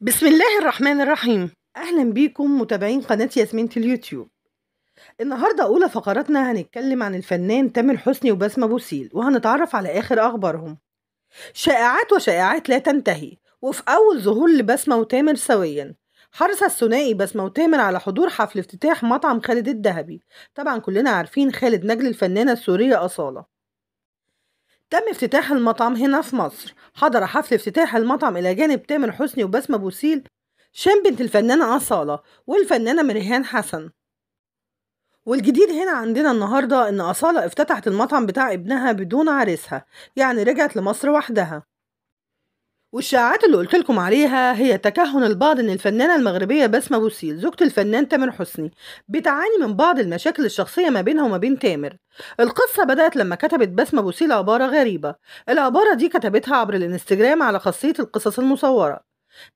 بسم الله الرحمن الرحيم أهلا بيكم متابعين قناة ياسمين في اليوتيوب النهاردة أولى فقراتنا هنتكلم عن الفنان تامر حسني وبسمة بوسيل وهنتعرف على آخر أخبارهم شائعات وشائعات لا تنتهي وفي أول ظهور لبسمة وتامر سويا حرص الثنائي بسمة وتامر على حضور حفل افتتاح مطعم خالد الذهبي طبعا كلنا عارفين خالد نجل الفنانة السورية أصالة تم افتتاح المطعم هنا في مصر حضر حفل افتتاح المطعم إلى جانب تامر حسني وبسمة بوسيل شام بنت الفنانة أصالة والفنانة مريهان حسن والجديد هنا عندنا النهاردة إن أصالة افتتحت المطعم بتاع ابنها بدون عريسها يعني رجعت لمصر وحدها والشائعات اللي قلت لكم عليها هي تكهن البعض ان الفنانه المغربيه بسمه بوسيل زوجة الفنان تامر حسني بتعاني من بعض المشاكل الشخصيه ما بينها وما بين تامر القصه بدات لما كتبت بسمه بوسيل عباره غريبه العباره دي كتبتها عبر الانستجرام على خاصيه القصص المصوره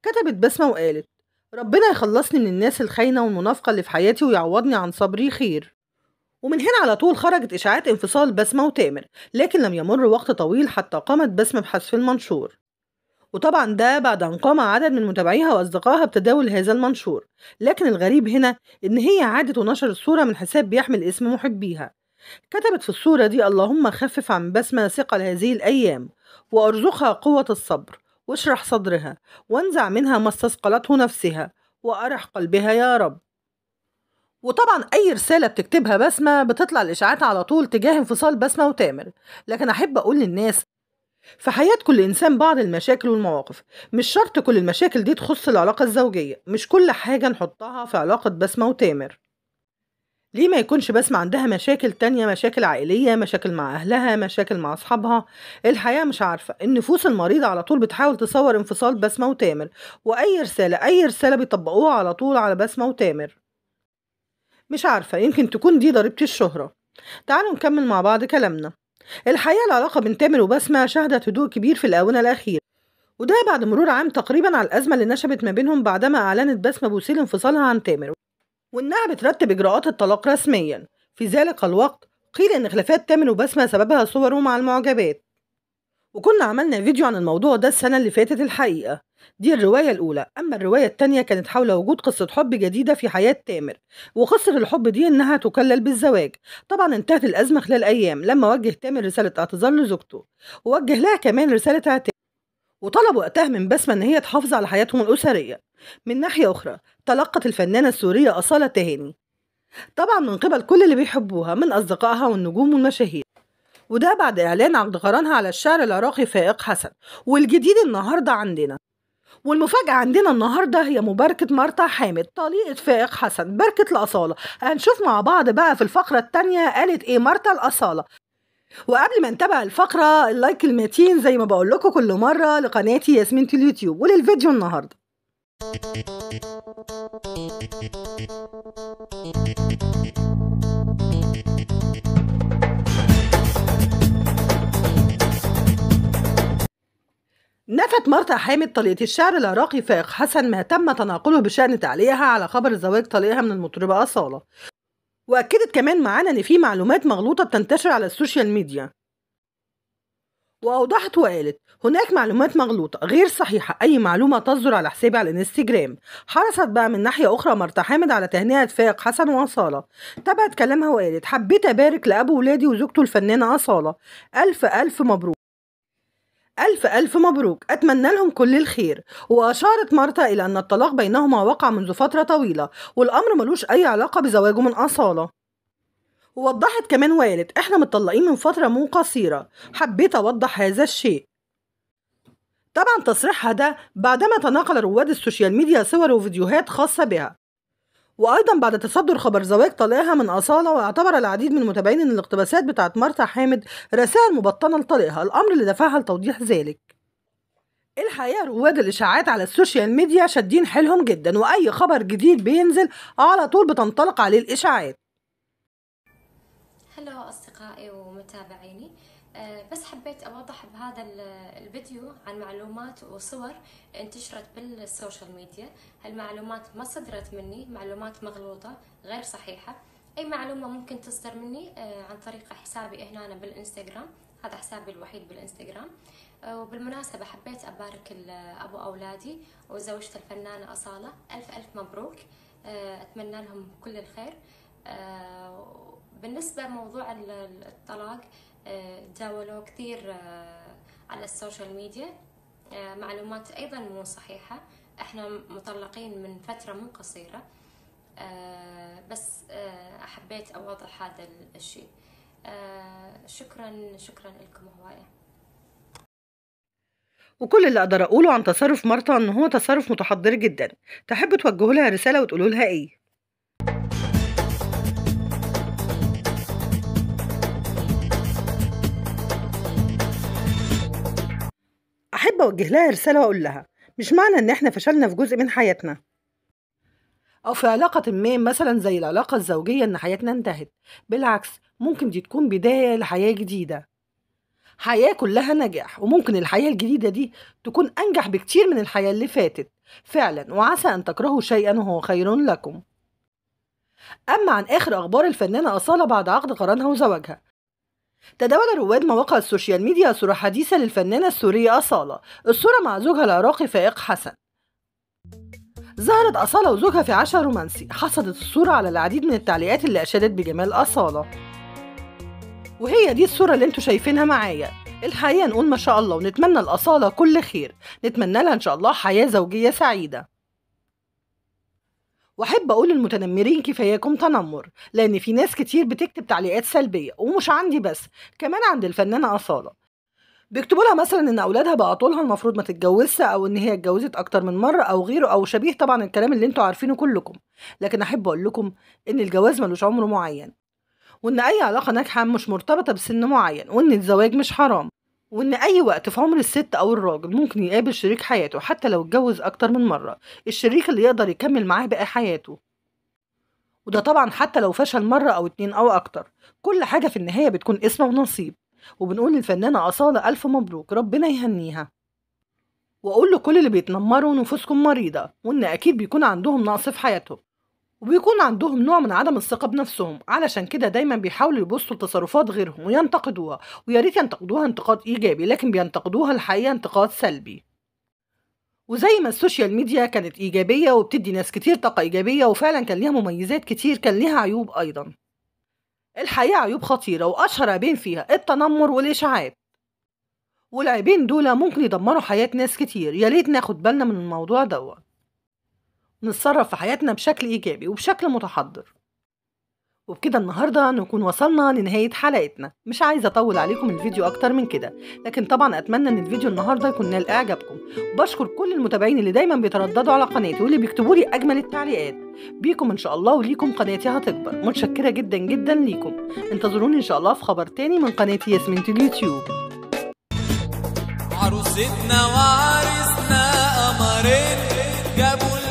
كتبت بسمه وقالت ربنا يخلصني من الناس الخاينه والمنافقه اللي في حياتي ويعوضني عن صبري خير ومن هنا على طول خرجت إشاعات انفصال بسمة وتامر لكن لم يمر وقت طويل حتى قامت بسمة بحذف المنشور وطبعا ده بعد أن قام عدد من متابعيها وأصدقائها بتداول هذا المنشور لكن الغريب هنا إن هي عادت ونشر الصورة من حساب بيحمل اسم محبيها كتبت في الصورة دي اللهم خفف عن بسمة ثقل هذه الأيام وأرزقها قوة الصبر واشرح صدرها وانزع منها ما استثقلته نفسها وأرح قلبها يا رب وطبعا اي رساله بتكتبها بسمه بتطلع الاشاعات على طول تجاه انفصال بسمه وتامر لكن احب اقول للناس في حياة كل إنسان بعض المشاكل والمواقف مش شرط كل المشاكل دي تخص العلاقة الزوجية مش كل حاجة نحطها في علاقة بسمة وتامر ليه ما يكونش بسمة عندها مشاكل تانية مشاكل عائلية مشاكل مع أهلها مشاكل مع أصحابها الحياة مش عارفة النفوس المريضة على طول بتحاول تصور انفصال بسمة وتامر وأي رسالة أي رسالة بيطبقوها على طول على بسمة وتامر مش عارفة يمكن تكون دي ضريبة الشهرة تعالوا نكمل مع بعض كلامنا الحقيقة العلاقة بين تامر وبسمة شهدت هدوء كبير في الآونة الأخيرة وده بعد مرور عام تقريبا على الأزمة اللي نشبت ما بينهم بعدما أعلنت بسمة بوسيل انفصالها عن تامر وإنها بترتب إجراءات الطلاق رسميا في ذلك الوقت قيل إن خلافات تامر وبسمة سببها صوره مع المعجبات وكنا عملنا فيديو عن الموضوع ده السنة اللي فاتت الحقيقة دي الرواية الأولى أما الرواية التانية كانت حول وجود قصة حب جديدة في حياة تامر وخسر الحب دي إنها تكلل بالزواج طبعا انتهت الأزمة خلال أيام لما وجه تامر رسالة اعتذار لزوجته ووجه لها كمان رسالة اعتذار وطلب وقتها من بسمة إن هي تحافظ على حياتهم الأسرية من ناحية أخرى تلقت الفنانة السورية أصالة تهاني طبعا من قبل كل اللي بيحبوها من أصدقائها والنجوم والمشاهير وده بعد إعلان عقد غرانها على الشاعر العراقي فائق حسن والجديد النهاردة عندنا والمفاجأة عندنا النهاردة هي مباركة مرتا حامد طليقة فائق حسن بركة الأصالة هنشوف مع بعض بقى في الفقرة التانية قالت إيه مرتا الأصالة وقبل ما نتابع الفقرة اللايك المتين زي ما بقول لكم كل مرة لقناتي ياسمين في اليوتيوب وللفيديو النهاردة Thank you. نشرت مرتا حامد طليقة الشعر العراقي فائق حسن ما تم تناقله بشأن تعليقها على خبر زواج طليقها من المطربة أصالة وأكدت كمان معانا إن في معلومات مغلوطة بتنتشر على السوشيال ميديا وأوضحت وقالت هناك معلومات مغلوطة غير صحيحة أي معلومة تصدر على حسابي على الانستجرام حرصت بقى من ناحية أخرى مرتا حامد على تهنئة فائق حسن وأصالة تبعت كلامها وقالت حبيت أبارك لأبو ولادي وزوجته الفنانة أصالة ألف ألف مبروك ألف ألف مبروك أتمنى لهم كل الخير وأشارت مارتا إلى أن الطلاق بينهما وقع منذ فترة طويلة والأمر ملوش أي علاقة بزواجه من أصالة ووضحت كمان والد إحنا متطلقين من فترة مو قصيرة حبيت أوضح هذا الشيء طبعا تصريحها ده بعدما تناقل رواد السوشيال ميديا صور وفيديوهات خاصة بها وأيضا بعد تصدر خبر زواج طليقها من أصالة واعتبر العديد من متابعين أن الاقتباسات بتاعت مرتا حامد رسائل مبطنة لطليقها الأمر اللي دفعها لتوضيح ذلك الحقيقه رواد الاشاعات على السوشيال ميديا شادين حيلهم جدا واي خبر جديد بينزل على طول بتنطلق عليه الاشاعات هلا اصدقائي ومتابعيني آه، بس حبيت أوضح بهذا الفيديو عن معلومات وصور انتشرت بالسوشيال ميديا هالمعلومات ما صدرت مني معلومات مغلوطة غير صحيحة أي معلومة ممكن تصدر مني آه، عن طريق حسابي هنا بالإنستغرام هذا حسابي الوحيد بالإنستغرام آه، وبالمناسبة حبيت أبارك أبو أولادي وزوجته الفنانة أصالة ألف ألف مبروك أتمنى لهم كل الخير بالنسبة لموضوع الطلاق تداولوا كثير آه، على السوشيال ميديا آه، معلومات أيضا مو صحيحة احنا مطلقين من فترة مو قصيرة آه، بس حبيت أوضح هذا الشيء شكرا شكرا لكم هوايه وكل اللي اقدر اقوله عن تصرف مرتا ان هو تصرف متحضر جدا تحب توجهوا لها رساله وتقولوا لها ايه أوجه لها رسالة وأقول لها مش معنى إن إحنا فشلنا في جزء من حياتنا أو في علاقة ما مثلا زي العلاقة الزوجية إن حياتنا انتهت بالعكس ممكن دي تكون بداية لحياة جديدة حياة كلها نجاح وممكن الحياة الجديدة دي تكون أنجح بكتير من الحياة اللي فاتت فعلا وعسى أن تكرهوا شيئا وهو خير لكم أما عن آخر أخبار الفنانة أصالة بعد عقد قرانها وزواجها تداول رواد مواقع السوشيال ميديا صورة حديثة للفنانة السورية أصالة الصورة مع زوجها العراقي فائق حسن ظهرت أصالة وزوجها في عشاء رومانسي حصدت الصورة على العديد من التعليقات اللي أشادت بجمال أصالة وهي دي الصورة اللي انتوا شايفينها معايا الحقيقة نقول ما شاء الله ونتمنى الأصالة كل خير نتمنى لها إن شاء الله حياة زوجية سعيدة واحب اقول للمتنمرين كفاياكم تنمر لان في ناس كتير بتكتب تعليقات سلبيه ومش عندي بس كمان عند الفنانه اصاله بيكتبوا لها مثلا ان اولادها بقى طولها المفروض ما تتجوزش او ان هي اتجوزت اكتر من مره او غيره او شبيه طبعا الكلام اللي انتوا عارفينه كلكم لكن احب اقول لكم ان الجواز ملوش عمر معين وان اي علاقه ناجحه مش مرتبطه بسن معين وان الزواج مش حرام وإن أي وقت في عمر الست أو الراجل ممكن يقابل شريك حياته حتى لو اتجوز أكتر من مرة الشريك اللي يقدر يكمل معاه باقي حياته وده طبعا حتى لو فشل مرة أو اتنين أو أكتر كل حاجة في النهاية بتكون اسم ونصيب وبنقول للفنانة أصالة ألف مبروك ربنا يهنيها وأقول لكل اللي بيتنمروا نفوسكم مريضة وإن أكيد بيكون عندهم نقص في حياتهم وبيكون عندهم نوع من عدم الثقة بنفسهم علشان كده دايما بيحاولوا يبصوا لتصرفات غيرهم وينتقدوها ويا ريت ينتقدوها انتقاد ايجابي لكن بينتقدوها الحقيقة انتقاد سلبي وزي ما السوشيال ميديا كانت ايجابية وبتدي ناس كتير طاقة ايجابية وفعلا كان ليها مميزات كتير كان ليها عيوب ايضا الحقيقة عيوب خطيرة واشهر عيبين فيها التنمر والاشاعات والعيبين دول ممكن يدمروا حياة ناس كتير يا ريت ناخد بالنا من الموضوع دوت نتصرف في حياتنا بشكل إيجابي وبشكل متحضر وبكده النهاردة نكون وصلنا لنهاية حلقتنا مش عايزة أطول عليكم الفيديو أكتر من كده لكن طبعا أتمنى أن الفيديو النهاردة يكون نال إعجابكم بشكر كل المتابعين اللي دايما بيترددوا على قناتي واللي بيكتبوا لي أجمل التعليقات بيكم إن شاء الله وليكم قناتي هتكبر متشكرة جدا جدا ليكم انتظروني إن شاء الله في خبر تاني من قناتي ياسمين اليوتيوب عروستنا وعريسنا قمرين جابوا